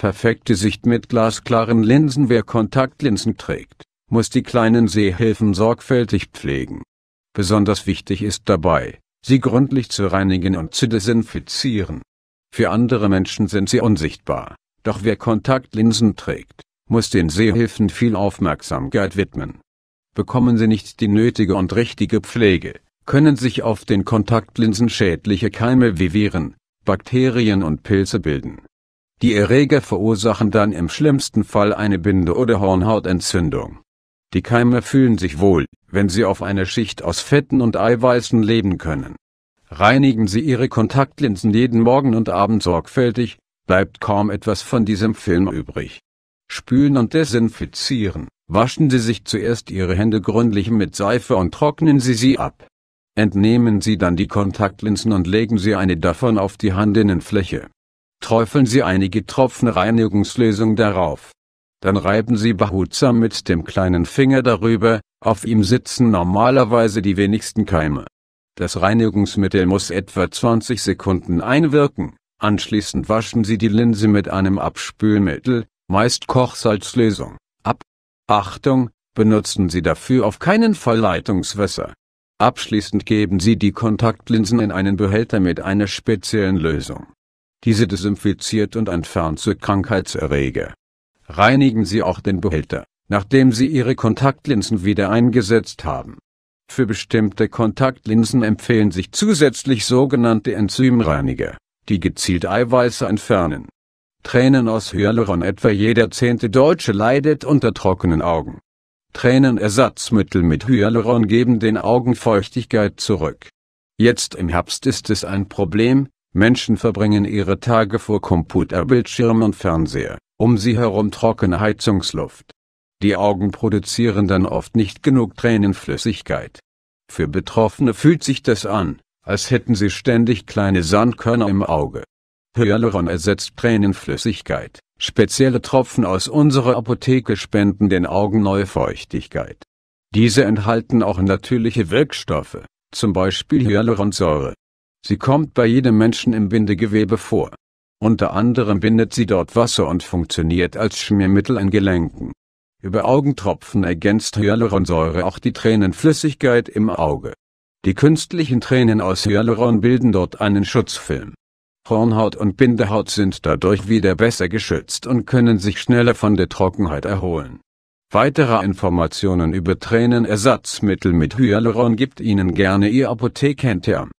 Perfekte Sicht mit glasklaren Linsen Wer Kontaktlinsen trägt, muss die kleinen Sehhilfen sorgfältig pflegen. Besonders wichtig ist dabei, sie gründlich zu reinigen und zu desinfizieren. Für andere Menschen sind sie unsichtbar, doch wer Kontaktlinsen trägt, muss den Sehhilfen viel Aufmerksamkeit widmen. Bekommen sie nicht die nötige und richtige Pflege, können sich auf den Kontaktlinsen schädliche Keime wie Viren, Bakterien und Pilze bilden. Die Erreger verursachen dann im schlimmsten Fall eine Binde- oder Hornhautentzündung. Die Keime fühlen sich wohl, wenn sie auf einer Schicht aus Fetten und Eiweißen leben können. Reinigen Sie Ihre Kontaktlinsen jeden Morgen und Abend sorgfältig, bleibt kaum etwas von diesem Film übrig. Spülen und desinfizieren. Waschen Sie sich zuerst Ihre Hände gründlich mit Seife und trocknen Sie sie ab. Entnehmen Sie dann die Kontaktlinsen und legen Sie eine davon auf die Handinnenfläche. Träufeln Sie einige Tropfen Reinigungslösung darauf. Dann reiben Sie behutsam mit dem kleinen Finger darüber, auf ihm sitzen normalerweise die wenigsten Keime. Das Reinigungsmittel muss etwa 20 Sekunden einwirken, anschließend waschen Sie die Linse mit einem Abspülmittel, meist Kochsalzlösung, ab. Achtung, benutzen Sie dafür auf keinen Fall Leitungswasser. Abschließend geben Sie die Kontaktlinsen in einen Behälter mit einer speziellen Lösung. Diese desinfiziert und entfernt so Krankheitserreger. Reinigen Sie auch den Behälter, nachdem Sie Ihre Kontaktlinsen wieder eingesetzt haben. Für bestimmte Kontaktlinsen empfehlen sich zusätzlich sogenannte Enzymreiniger, die gezielt Eiweiße entfernen. Tränen aus Hyaluron etwa jeder zehnte Deutsche leidet unter trockenen Augen. Tränenersatzmittel mit Hyaluron geben den Augen Feuchtigkeit zurück. Jetzt im Herbst ist es ein Problem, Menschen verbringen ihre Tage vor Computerbildschirm und Fernseher, um sie herum trockene Heizungsluft. Die Augen produzieren dann oft nicht genug Tränenflüssigkeit. Für Betroffene fühlt sich das an, als hätten sie ständig kleine Sandkörner im Auge. Hyaluron ersetzt Tränenflüssigkeit. Spezielle Tropfen aus unserer Apotheke spenden den Augen neue Feuchtigkeit. Diese enthalten auch natürliche Wirkstoffe, zum Beispiel Hyaluronsäure. Sie kommt bei jedem Menschen im Bindegewebe vor. Unter anderem bindet sie dort Wasser und funktioniert als Schmiermittel in Gelenken. Über Augentropfen ergänzt Hyaluronsäure auch die Tränenflüssigkeit im Auge. Die künstlichen Tränen aus Hyaluron bilden dort einen Schutzfilm. Hornhaut und Bindehaut sind dadurch wieder besser geschützt und können sich schneller von der Trockenheit erholen. Weitere Informationen über Tränenersatzmittel mit Hyaluron gibt Ihnen gerne Ihr Apothekenterm.